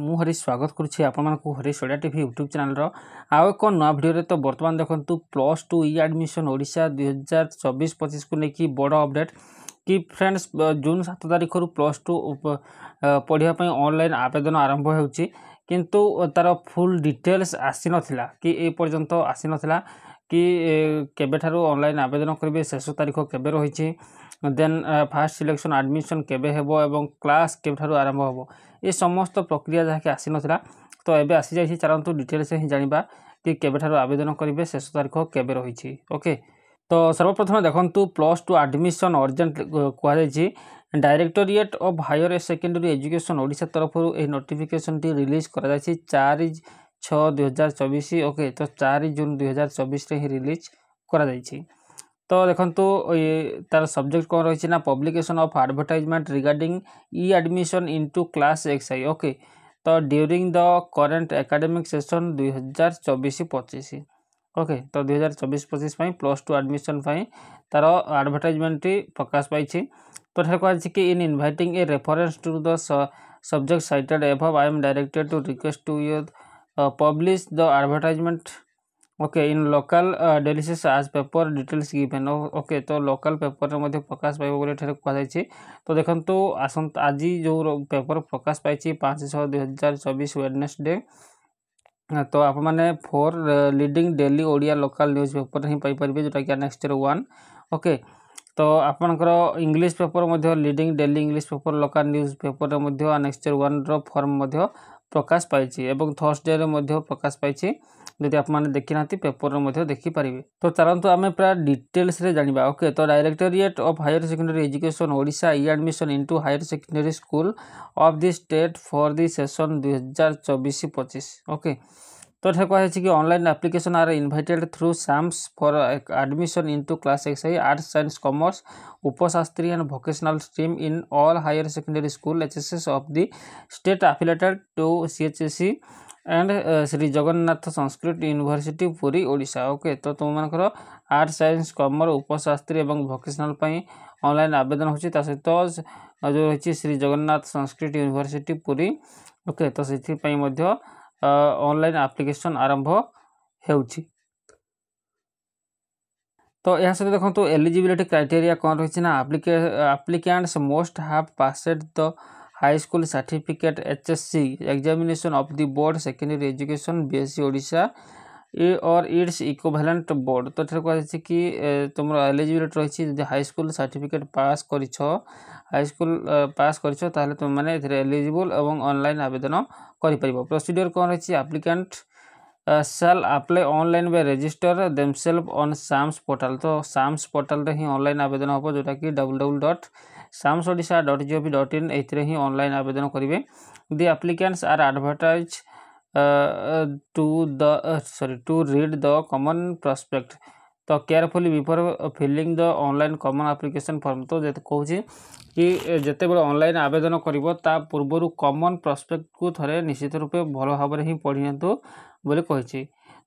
ମୁଁ ହରି ସ୍ୱାଗତ କରୁଛି ଆପଣମାନଙ୍କୁ ହରି ସୋଡ଼ିଆ ଟିଭି ୟୁଟ୍ୟୁବ୍ ଚ୍ୟାନେଲ୍ର ଆଉ ଏକ ନୂଆ ଭିଡ଼ିଓରେ ତ ବର୍ତ୍ତମାନ ଦେଖନ୍ତୁ plus two e admission Odisha ଦୁଇହଜାର ଚବିଶ ପଚିଶକୁ ନେଇକି ବଡ଼ ଅପଡ଼େଟ୍ କି ଫ୍ରେଣ୍ଡସ୍ ଜୁନ୍ ସାତ ତାରିଖରୁ ପ୍ଲସ୍ ଟୁ ପଢ଼ିବା ପାଇଁ ଅନଲାଇନ୍ ଆବେଦନ ଆରମ୍ଭ ହେଉଛି କିନ୍ତୁ ତା'ର ଫୁଲ୍ ଡିଟେଲ୍ସ ଆସିନଥିଲା କି ଏ ପର୍ଯ୍ୟନ୍ତ ଆସିନଥିଲା କି କେବେଠାରୁ ଅନଲାଇନ୍ ଆବେଦନ କରିବେ ଶେଷ ତାରିଖ କେବେ ରହିଛି দেন ফার্ষ্ট সিলেকশন ଆଡ଼ମିସନ କେବେ ହେବ ଏବଂ କ୍ଲାସ୍ କେବେଠାରୁ ଆରମ୍ଭ ହେବ ଏ ସମସ୍ତ ପ୍ରକ୍ରିୟା ଯାହାକି ଆସିନଥିଲା ତ ଏବେ ଆସିଯାଇଛି ଚାଲନ୍ତୁ ଡିଟେଲ୍ସରେ ହିଁ ଜାଣିବା କି କେବେଠାରୁ ଆବେଦନ କରିବେ ଶେଷ ତାରିଖ କେବେ ରହିଛି ଓକେ ତ ସର୍ବପ୍ରଥମେ ଦେଖନ୍ତୁ ପ୍ଲସ୍ ଟୁ ଆଡ଼ମିସନ୍ ଅର୍ଜେଣ୍ଟ କୁହାଯାଇଛି directorate of higher secondary education Odisha ତରଫରୁ ଏହି ନୋଟିଫିକେସନ୍ଟି ରିଲିଜ୍ କରାଯାଇଛି ଚାରି ଛଅ ଦୁଇହଜାର ଚବିଶ ଓକେ ତ ଚାରି ଜୁନ୍ ଦୁଇହଜାର ଚବିଶରେ ହିଁ ରିଲିଜ୍ କରାଯାଇଛି ତ ଦେଖନ୍ତୁ ତାର ସବଜେକ୍ଟ କ'ଣ ରହିଛି ନା publication of advertisement regarding e admission into class X I okay ତ during the current academic session ଦୁଇହଜାର ଚବିଶ ପଚିଶ ଓକେ ତ ଦୁଇହଜାର ଚବିଶ ପଚିଶ ପାଇଁ ପ୍ଲସ୍ ଟୁ ଆଡ଼ମିସନ୍ ପାଇଁ ତାର ଆଡ଼ଭର୍ଟାଇଜମେଣ୍ଟଟି ପ୍ରକାଶ ପାଇଛି ତ ଏଠାରେ କୁହାଯାଇଛି କି in inviting a reference to the subject cited above I am directed to request to you publish the advertisement okay in local dailies as per details given okay ତ local ପେପର୍ରେ ମଧ୍ୟ ପ୍ରକାଶ ପାଇବ ବୋଲି ଏଠାରେ କୁହାଯାଇଛି ତ ଦେଖନ୍ତୁ ଆସନ୍ତା ଆଜି ଯେଉଁ ପେପର୍ ପ୍ରକାଶ ପାଇଛି ପାଞ୍ଚ ଛଅ ଦୁଇହଜାର ଚବିଶ ୱେଡ଼ନେସ୍ଡେ ତ ଆପଣମାନେ four leading daily Odia local newspaper ହିଁ ପାଇପାରିବେ ଯେଉଁଟାକି ନେକ୍ସଟ ଇୟର୍ ୱାନ୍ ଓକେ ତ ଆପଣଙ୍କର ଇଂଲିଶ ପେପର୍ ମଧ୍ୟ leading daily English paper local news ପେପର୍ରେ ମଧ୍ୟ ନେକ୍ସଟ ଇୟର୍ ୱାନ୍ର ଫର୍ମ ମଧ୍ୟ প্রকাশ পাইছে এবং থর্সডেরে মধ্যে প্রকাশ পাইছে যদি আপনার দেখি না পেপর দেখিপারে তো চালু আমি প্রায় ডিটেলসে জাঁয়া ওকে তো directorate of higher secondary education Odisha e admission into higher secondary school of the state for the session দুই হাজার চবিশ পঁচিশ ওকে তো ঠাকুয়া হৈছে কি online application are invited through SAMS for admission into class 11 arts science commerce উপশাстри and vocational stream in all higher secondary school HSS of the state affiliated to सीएचएसएलসি and Shri Jagannath Sanskrit University Puri Odisha okay তো তো মান কৰো আর্টস সায়েন্স কমৰ উপশাстри এবং vocational পই online আবেদন হচি তা সেই তো যে হৈছে শ্রী জগন্নাথ সংস্কৃত ইউনিভার্সিটি পুরি ওকে তো সেই পই মধ্য ଅନଲାଇନ୍ ଆପ୍ଲିକେସନ୍ ଆରମ୍ଭ ହେଉଛି ତ ଏହା ସହିତ ଦେଖନ୍ତୁ ଏଲିଜିବିଲିଟି କ୍ରାଇଟେରିଆ କ'ଣ ରହିଛି ନା ଆପ୍ଲିକେ applicants must have passed the high school certificate H S C examination of the board secondary education B S C Odisha uh or its equivalent board ତ ଏଠାରେ କୁହାଯାଇଛି କି ତୁମର ଏଲିଜିବିଲିଟି ରହିଛି ଯଦି ହାଇସ୍କୁଲ ସାର୍ଟିଫିକେଟ୍ ପାସ୍ କରିଛ ହାଇସ୍କୁଲ ପାସ୍ କରିଛ ତାହେଲେ ତୁମେମାନେ ଏଥିରେ ଏଲିଜିବୁଲ୍ ଏବଂ ଅନଲାଇନ୍ ଆବେଦନ କରିପାରିବ ପ୍ରୋସିଡ଼ିଓର କ'ଣ ରହିଛି applicant shall apply online by register themselves on SAMS portal ତ ସାମ୍ସ ପୋର୍ଟାଲ୍ରେ ହିଁ ଅନଲାଇନ୍ ଆବେଦନ ହେବ ଯେଉଁଟାକି W W dot SAMS Odisha dot G O V dot in online ଆବେଦନ କରିବେ the applicants are advertise to the sorry to read the common prospect ତ carefully before filling the online common application form ତ କହୁଛି କି ଯେତେବେଳେ online ଆବେଦନ କରିବ ତା ପୂର୍ବରୁ କମନ୍ ପ୍ରସ୍ପେକ୍ଟକୁ ଥରେ ନିଶ୍ଚିତ ରୂପେ ଭଲ ଭାବରେ ହିଁ ପଢ଼ିନିଅନ୍ତୁ ବୋଲି କହିଛି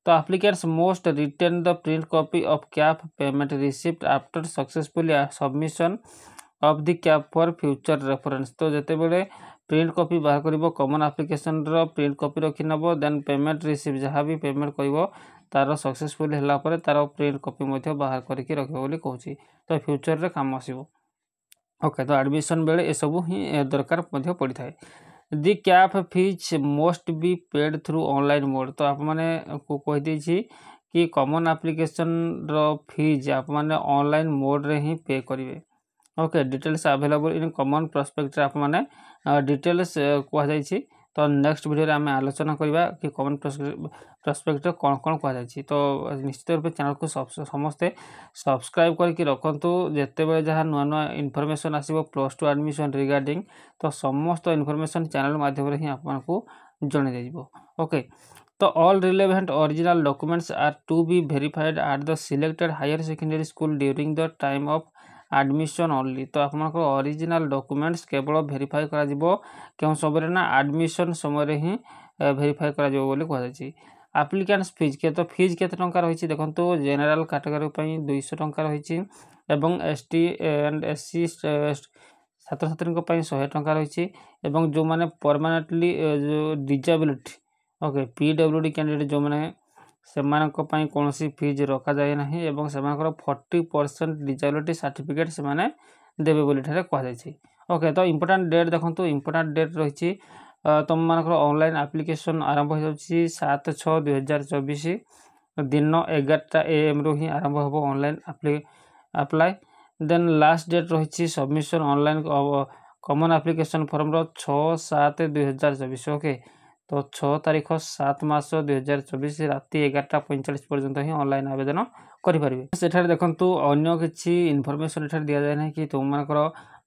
ତ applicants must return the print copy of CAF payment receipt after successfully submission of the CAF for future reference ତ ଯେତେବେଳେ ପ୍ରିଣ୍ଟ କପି ବାହାର କରିବ କମନ୍ ଆପ୍ଲିକେସନ୍ର ପ୍ରିଣ୍ଟ କପି ରଖିନେବ ଦେନ୍ ପେମେଣ୍ଟ ରିସିଭ୍ ଯାହା ବି ପେମେଣ୍ଟ କରିବ ତା'ର ସକ୍ସେସଫୁଲ୍ ହେଲା ପରେ ତା'ର ପ୍ରିଣ୍ଟ କପି ମଧ୍ୟ ବାହାର କରିକି ରଖିବ ବୋଲି କହୁଛି ତ ଫ୍ୟୁଚର୍ରେ କାମ ଆସିବ ଓକେ ତ ଆଡ଼ମିସନ୍ ବେଳେ ଏସବୁ ହିଁ ଦରକାର ମଧ୍ୟ ପଡ଼ିଥାଏ the CAF fees must be paid through online mode ତ ଆପଣମାନଙ୍କୁ କହିଦେଇଛି କି କମନ୍ ଆପ୍ଲିକେସନ୍ର ଫିଜ୍ ଆପଣମାନେ ଅନଲାଇନ୍ ମୋଡ଼ରେ ହିଁ ପେ କରିବେ okay details available in common ପ୍ରସ୍ପେକ୍ଟରେ ଆପଣମାନେ ଡିଟେଲ୍ସ କୁହାଯାଇଛି ତ ନେକ୍ସଟ ଭିଡ଼ିଓରେ ଆମେ ଆଲୋଚନା କରିବା କି କମନ୍ ପ୍ରସ୍ପେକ୍ଟରେ କ'ଣ କ'ଣ କୁହାଯାଇଛି ତ ନିଶ୍ଚିତ ରୂପେ ଚ୍ୟାନେଲକୁ ସମସ୍ତେ ସବସ୍କ୍ରାଇବ୍ କରିକି ରଖନ୍ତୁ ଯେତେବେଳେ ଯାହା ନୂଆ ନୂଆ ଇନଫର୍ମେସନ୍ ଆସିବ ପ୍ଲସ୍ ଟୁ ଆଡ଼ମିସନ୍ ରିଗାର୍ଡ଼ିଂ ତ ସମସ୍ତ ଇନଫର୍ମେସନ୍ ଚ୍ୟାନେଲ୍ ମାଧ୍ୟମରେ ହିଁ ଆପଣଙ୍କୁ ଜଣାଇ ଦିଆଯିବ okay The all relevant original documents are to be verified at the selected higher secondary school during the time of admission only ତ ଆପଣଙ୍କର ଅରିଜିନାଲ୍ ଡକୁମେଣ୍ଟସ୍ କେବଳ ଭେରିଫାଏ କରାଯିବ କେଉଁ ସମୟରେ ନା ଆଡ଼ମିସନ୍ ସମୟରେ ହିଁ ଭେରିଫାଏ କରାଯିବ ବୋଲି କୁହାଯାଇଛି ଆପ୍ଲିକାଣ୍ଟସ୍ ଫିଜ୍ କେତେ ଫିଜ୍ କେତେ ଟଙ୍କା ରହିଛି ଦେଖନ୍ତୁ ଜେନେରାଲ୍ କାଟେଗୋରୀ ପାଇଁ ଦୁଇଶହ ଟଙ୍କା ରହିଛି ଏବଂ S T and S C ଛାତ୍ରଛାତ୍ରୀଙ୍କ ପାଇଁ ଶହେ ଟଙ୍କା ରହିଛି ଏବଂ ଯେଉଁମାନେ permanently disability okay P W D candidate ଯେଉଁମାନେ ସେମାନଙ୍କ ପାଇଁ କୌଣସି ଫିଜ୍ ରଖାଯାଏ ନାହିଁ ଏବଂ ସେମାନଙ୍କର ଫର୍ଟି ପରସେଣ୍ଟ ଡିଜାବିଲିଟି ସାର୍ଟିଫିକେଟ୍ ସେମାନେ ଦେବେ ବୋଲି ଏଠାରେ କୁହାଯାଇଛି ଓକେ ତ ଇମ୍ପୋର୍ଟାଣ୍ଟ ଡେଟ୍ ଦେଖନ୍ତୁ ଇମ୍ପୋର୍ଟାଣ୍ଟ ଡେଟ୍ ରହିଛି ତୁମମାନଙ୍କର ଅନଲାଇନ୍ ଆପ୍ଲିକେସନ୍ ଆରମ୍ଭ ହେଇଯାଉଛି ସାତ ଛଅ ଦୁଇହଜାର ଚବିଶ ଦିନ ଏଗାରଟା ଏ ଏମ୍ରୁ ହିଁ ଆରମ୍ଭ ହେବ online apply then last date ରହିଛି ସବମିସନ୍ ଅନଲାଇନ୍ କମନ୍ ଆପ୍ଲିକେସନ୍ ଫର୍ମର ଛଅ ସାତ ଦୁଇହଜାର ଚବିଶ ଓକେ তো ছ তারিখ সাত মাস দুই হাজার চবিশ রাতে এগারোটা পঁয়চাশ পর্যন্ত হি অনলাইন আবেদন করিপারে সেখানে দেখন্তু অন্য কিছু ইনফরমেশন এখানে দিয়া যায় না কি তোমার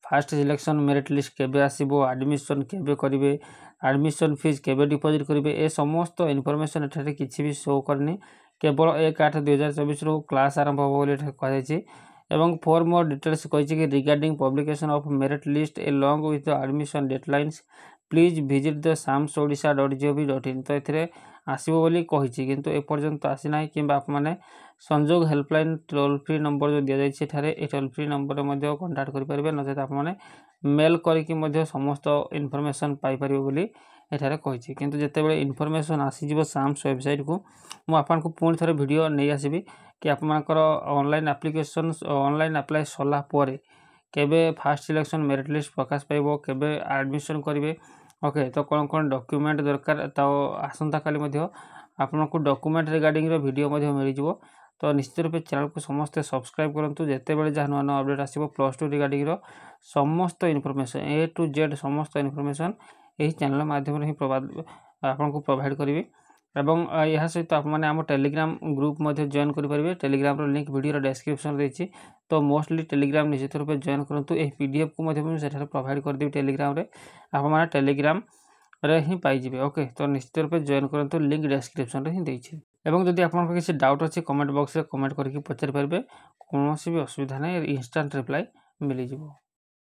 ফার্স্ট সিলেকশন মেরিট লিস্ট কেবে আসব আডমিশন কেবে করবে আডমিশন ফিজ কেবে ডিপোজিট করবে এ সমস্ত ইনফরমেশন এখানে কিছু বি শো করেনি কেবল এক আঠ দুই হাজার চবিশরু ক্লাস আরম্ভ হব বলে এখানে কুহযাই এবং ফর মোর ডিটেলস কী regarding publication of merit list along with admission deadlines please visit the SAMS Odisha dot G O V dot ଏଥିରେ ଆସିବ ବୋଲି କହିଛି କିନ୍ତୁ ଏପର୍ଯ୍ୟନ୍ତ ଆସିନାହିଁ କିମ୍ବା ଆପଣମାନେ ସଂଯୋଗ ହେଲ୍ପଲାଇନ୍ ଟୋଲ୍ ଫ୍ରି ନମ୍ବର ଯେଉଁ ଦିଆଯାଇଛି ସେଠାରେ ଏହି ଟୋଲ୍ ଫ୍ରି ନମ୍ବରରେ ମଧ୍ୟ କଣ୍ଟାକ୍ଟ କରିପାରିବେ ନଚେତ୍ ଆପଣମାନେ ମେଲ୍ କରିକି ମଧ୍ୟ ସମସ୍ତ ଇନଫର୍ମେସନ୍ ପାଇପାରିବେ ବୋଲି ଏଠାରେ କହିଛି କିନ୍ତୁ ଯେତେବେଳେ ଇନଫର୍ମେସନ୍ ଆସିଯିବ ସାମ୍ସ ୱେବସାଇଟ୍କୁ ମୁଁ ଆପଣଙ୍କୁ ପୁଣି ଥରେ ଭିଡ଼ିଓ ନେଇ ଆସିବି କି ଆପଣମାନଙ୍କର ଅନଲାଇନ୍ ଆପ୍ଲିକେସନ୍ ଅନଲାଇନ୍ ଆପ୍ଲାଏ ସରିଲା ପରେ কেবে ফার্স্ট সিলেকশন মেরিট লিষ্ট প্রকাশ পাইব কেবে আডমিশন କରିବେ ଓକେ ତ କ'ଣ କ'ଣ ଡକ୍ୟୁମେଣ୍ଟ ଦରକାର ତ ଆସନ୍ତାକାଲି ମଧ୍ୟ ଆପଣଙ୍କୁ ଡକ୍ୟୁମେଣ୍ଟ ରିଗାର୍ଡ଼ିଂର ଭିଡ଼ିଓ ମଧ୍ୟ ମିଳିଯିବ ତ ନିଶ୍ଚିତ ରୂପେ ଚ୍ୟାନେଲକୁ ସମସ୍ତେ ସବସ୍କ୍ରାଇବ୍ କରନ୍ତୁ ଯେତେବେଳେ ଯାହା ନୂଆ ନୂଆ ଅପଡ଼େଟ୍ ଆସିବ ପ୍ଲସ୍ ଟୁ ରିଗାର୍ଡ଼ିଂର ସମସ୍ତ ଇନଫର୍ମେସନ୍ ଏ ଟୁ ଜେଡ଼୍ ସମସ୍ତ ଇନଫର୍ମେସନ୍ ଏହି ଚ୍ୟାନେଲ୍ ମାଧ୍ୟମରେ ହିଁ ଆପଣଙ୍କୁ ପ୍ରୋଭାଇଡ଼ କରିବି ଏବଂ ଏହା ସହିତ ଆପଣମାନେ ଆମ ଟେଲିଗ୍ରାମ ଗ୍ରୁପ୍ ମଧ୍ୟ ଜଏନ୍ କରିପାରିବେ ଟେଲିଗ୍ରାମର ଲିଙ୍କ୍ ଭିଡ଼ିଓର ଡେସ୍କ୍ରିପସନ୍ ରହିଛି ତ ମୋଷ୍ଟଲି ଟେଲିଗ୍ରାମ ନିଶ୍ଚିତ ରୂପେ ଜଏନ୍ କରନ୍ତୁ ଏହି ପି ଡି ଏଫ୍କୁ ମଧ୍ୟ ମୁଁ ସେଠାରେ ପ୍ରୋଭାଇଡ଼ କରିଦେବି ଟେଲିଗ୍ରାମରେ ଆପଣମାନେ ଟେଲିଗ୍ରାମରେ ହିଁ ପାଇଯିବେ ଓକେ ତ ନିଶ୍ଚିତ ରୂପେ ଜଏନ୍ କରନ୍ତୁ ଲିଙ୍କ୍ ଡେସ୍କ୍ରିପସନ୍ରେ ହିଁ ଦେଇଛି ଏବଂ ଯଦି ଆପଣଙ୍କର କିଛି ଡାଉଟ୍ ଅଛି କମେଣ୍ଟ ବକ୍ସରେ କମେଣ୍ଟ କରିକି ପଚାରିପାରିବେ କୌଣସି ବି ଅସୁବିଧା ନାହିଁ ଇନଷ୍ଟାଣ୍ଟ ରିପ୍ଲାଏ ମିଳିଯିବ